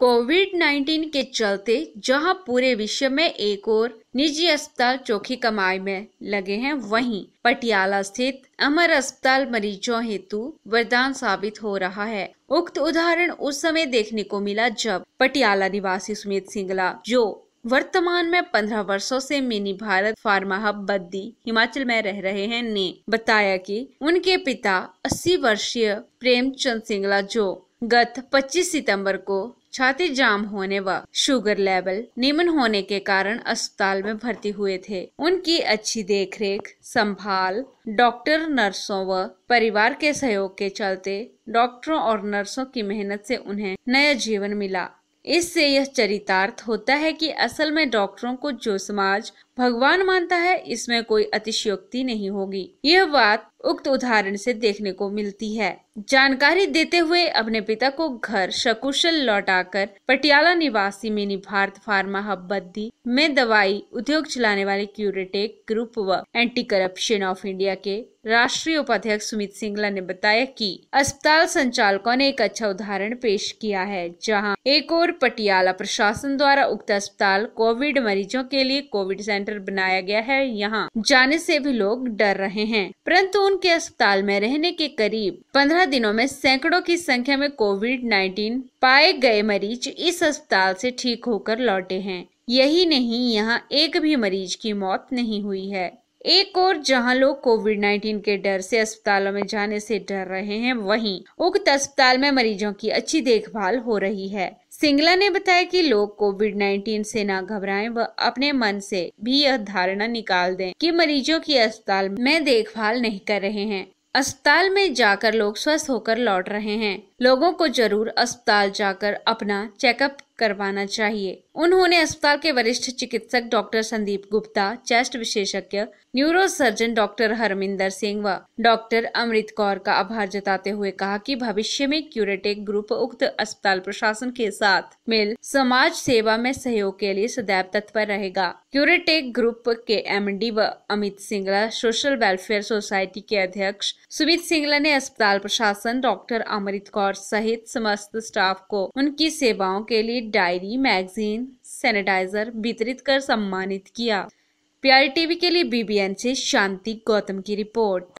Covid 19 के चलते जहां पूरे विश्व में एक और निजी अस्पताल चौकी कमाई में लगे हैं वहीं पटियाला स्थित अमर अस्पताल मरीजों हेतु वरदान साबित हो रहा है उक्त उदाहरण उस समय देखने को मिला जब पटियाला निवासी सुमित सिंगला जो वर्तमान में पंद्रह वर्षों से mini Bharat pharma hub Baddi Himachal में रह रहे हैं ने बताया कि उनके पिता 80 वर्षीय प्रेमचंद सिंगला जो गत 25 सितंबर को छाती जाम होने व शुगर लेवल निम्न होने के कारण अस्पताल में भर्ती हुए थे उनकी अच्छी देखरेख संभाल डॉक्टर नर्सों व परिवार के सहयोग के चलते डॉक्टरों और नर्सों की मेहनत से उन्हें नया जीवन मिला इससे यह चरितार्थ होता है कि असल में डॉक्टरों को जो समाज भगवान मानता है इसमें कोई अतिशयोक्ति नहीं होगी यह बात उक्त उदाहरण से देखने को मिलती है जानकारी देते हुए अपने पिता को घर सकुशल लौटाकर पटियाला निवासी mini Bharat pharma hub Baddi में दवाई उद्योग चलाने वाले क्यूरेटेक ग्रुप व एंटी करप्शन ऑफ इंडिया के राष्ट्रीय उपाध्यक्ष सुमित सिंगला ने बताया कि अस्पताल संचालकों ने एक अच्छा उदाहरण पेश किया है जहां एक और पटियाला प्रशासन द्वारा उक्त अस्पताल कोविड मरीजों के लिए कोविड सेंटर सेंटर बनाया गया है यहाँ जाने से भी लोग डर रहे हैं परंतु उनके अस्पताल में रहने के करीब पंद्रह दिनों में सैकड़ों की संख्या में कोविड नाइन्टीन पाए गए मरीज इस अस्पताल से ठीक होकर लौटे हैं यही नहीं यहाँ एक भी मरीज की मौत नहीं हुई है एक और जहां लोग कोविड 19 के डर से अस्पतालों में जाने से डर रहे हैं वहीं उक्त अस्पताल में मरीजों की अच्छी देखभाल हो रही है सिंगला ने बताया कि लोग कोविड 19 से ना घबराएं व अपने मन से भी यह धारणा निकाल दें कि मरीजों की अस्पताल में देखभाल नहीं कर रहे हैं अस्पताल में जाकर लोग स्वस्थ होकर लौट रहे हैं लोगों को जरूर अस्पताल जाकर अपना चेकअप करवाना चाहिए उन्होंने अस्पताल के वरिष्ठ चिकित्सक डॉक्टर संदीप गुप्ता चेस्ट विशेषज्ञ neuro surgeon doctor Harminder Singh व डॉक्टर अमृत कौर का आभार जताते हुए कहा कि भविष्य में क्यूरेटेक ग्रुप उक्त अस्पताल प्रशासन के साथ मिल समाज सेवा में सहयोग के लिए सदैव तत्पर रहेगा क्यूरेटेक ग्रुप के एमडी व Amit Singla social welfare society के अध्यक्ष सुमित सिंगला ने अस्पताल प्रशासन डॉक्टर अमृत कौर सहित समस्त स्टाफ को उनकी सेवाओं के लिए डायरी मैगजीन सैनिटाइजर वितरित कर सम्मानित किया प्यारी टीवी के लिए बीबीएन से शांति गौतम की रिपोर्ट